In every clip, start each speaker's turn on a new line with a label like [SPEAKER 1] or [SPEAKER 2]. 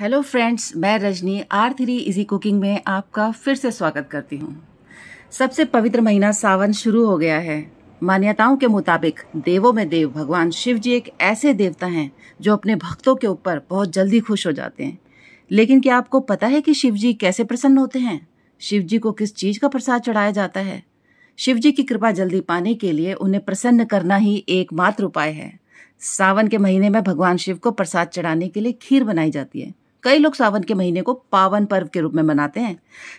[SPEAKER 1] hello friends मैं Rajni R three easy cooking में आपका फिर से स्वागत करती हूँ सबसे पवित्र महीना सावन शुरू हो गया है मान्यताओं के मुताबिक देवों में देव भगवान शिव जी एक ऐसे देवता हैं जो अपने भक्तों के ऊपर बहुत जल्दी खुश हो जाते हैं लेकिन क्या आपको पता है कि शिव जी कैसे प्रसन्न होते हैं शिव जी को किस चीज़ का प्रसाद चढ़ाया जाता है शिव जी की कृपा जल्दी पाने के लिए उन्हें प्रसन्न करना ही एकमात्र उपाय है सावन के महीने में भगवान शिव को प्रसाद चढ़ाने के लिए खीर बनाई जाती है कई लोग सावन के महीने को पावन पर्व के रूप में मनाते हैं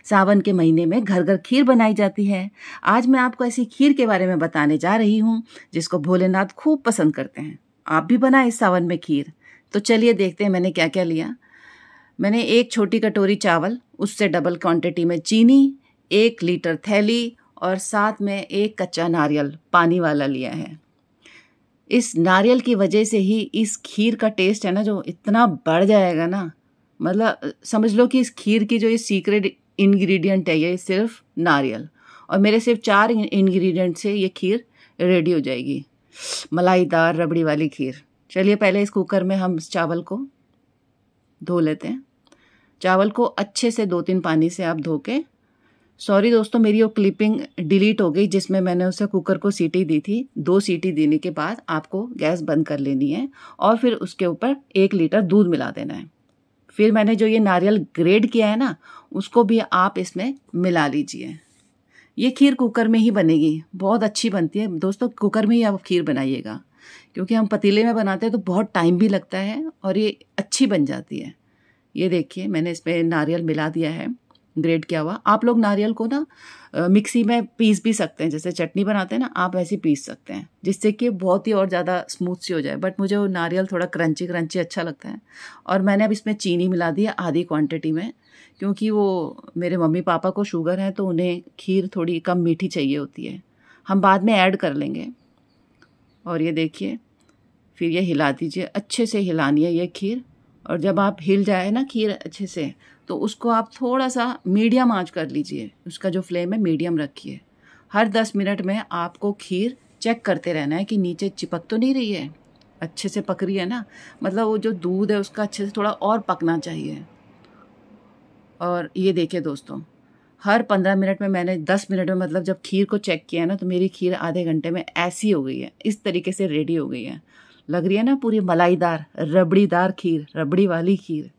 [SPEAKER 1] सावन के महीने में घर घर खीर बनाई जाती है आज मैं आपको ऐसी खीर के बारे में बताने जा रही हूँ जिसको भोलेनाथ खूब पसंद करते हैं आप भी बनाए इस सावन में खीर तो चलिए देखते हैं मैंने क्या क्या लिया मैंने एक छोटी कटोरी चावल उससे डबल क्वांटिटी में चीनी एक लीटर थैली और साथ में एक कच्चा नारियल पानी वाला लिया है इस नारियल की वजह से ही इस खीर का टेस्ट है ना जो इतना बढ़ जाएगा ना मतलब समझ लो कि इस खीर की जो ये सीक्रेट इंग्रेडिएंट है ये सिर्फ नारियल और मेरे सिर्फ चार इंग्रेडिएंट से ये खीर रेडी हो जाएगी मलाईदार रबड़ी वाली खीर चलिए पहले इस कुकर में हम चावल को धो लेते हैं चावल को अच्छे से दो तीन पानी से आप धो के सॉरी दोस्तों मेरी वो क्लिपिंग डिलीट हो गई जिसमें मैंने उसे कुकर को सीटी दी थी दो सीटी देने के बाद आपको गैस बंद कर लेनी है और फिर उसके ऊपर एक लीटर दूध मिला देना है फिर मैंने जो ये नारियल ग्रेड किया है ना उसको भी आप इसमें मिला लीजिए ये खीर कुकर में ही बनेगी बहुत अच्छी बनती है दोस्तों कुकर में ही आप खीर बनाइएगा क्योंकि हम पतीले में बनाते हैं तो बहुत टाइम भी लगता है और ये अच्छी बन जाती है ये देखिए मैंने इसमें नारियल मिला दिया है ग्रेट किया हुआ आप लोग नारियल को ना मिक्सी में पीस भी सकते हैं जैसे चटनी बनाते हैं ना आप ऐसे पीस सकते हैं जिससे कि बहुत ही और ज़्यादा स्मूथ सी हो जाए बट मुझे वो नारियल थोड़ा क्रंची क्रंची अच्छा लगता है और मैंने अब इसमें चीनी मिला दी है आधी क्वांटिटी में क्योंकि वो मेरे मम्मी पापा को शुगर है तो उन्हें खीर थोड़ी कम मीठी चाहिए होती है हम बाद में ऐड कर लेंगे और ये देखिए फिर ये हिला दीजिए अच्छे से हिलानी है ये खीर और जब आप हिल जाए ना खीर अच्छे से तो उसको आप थोड़ा सा मीडियम आँच कर लीजिए उसका जो फ्लेम है मीडियम रखिए हर दस मिनट में आपको खीर चेक करते रहना है कि नीचे चिपक तो नहीं रही है अच्छे से पक रही है ना मतलब वो जो दूध है उसका अच्छे से थोड़ा और पकना चाहिए और ये देखिए दोस्तों हर पंद्रह मिनट में मैंने दस मिनट में मतलब जब खीर को चेक किया ना तो मेरी खीर आधे घंटे में ऐसी हो गई है इस तरीके से रेडी हो गई है लग रही है ना पूरी मलाईदार रबड़ीदार खीर रबड़ी वाली खीर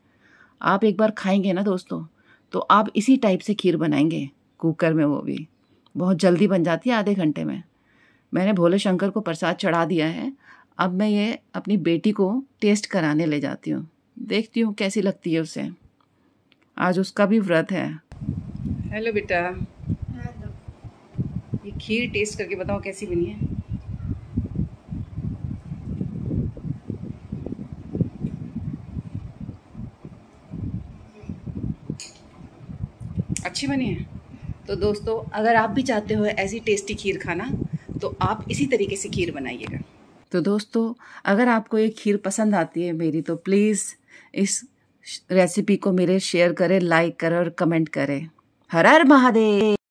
[SPEAKER 1] आप एक बार खाएंगे ना दोस्तों तो आप इसी टाइप से खीर बनाएंगे कुकर में वो भी बहुत जल्दी बन जाती है आधे घंटे में मैंने भोले शंकर को प्रसाद चढ़ा दिया है अब मैं ये अपनी बेटी को टेस्ट कराने ले जाती हूँ देखती हूँ कैसी लगती है उसे आज उसका भी व्रत है हेलो बेटा ये खीर टेस्ट करके बताओ कैसी बनी है अच्छी बनी है तो दोस्तों अगर आप भी चाहते हो ऐसी टेस्टी खीर खाना तो आप इसी तरीके से खीर बनाइएगा तो दोस्तों अगर आपको ये खीर पसंद आती है मेरी तो प्लीज़ इस रेसिपी को मेरे शेयर करें लाइक करें और कमेंट करें हर हर महादेव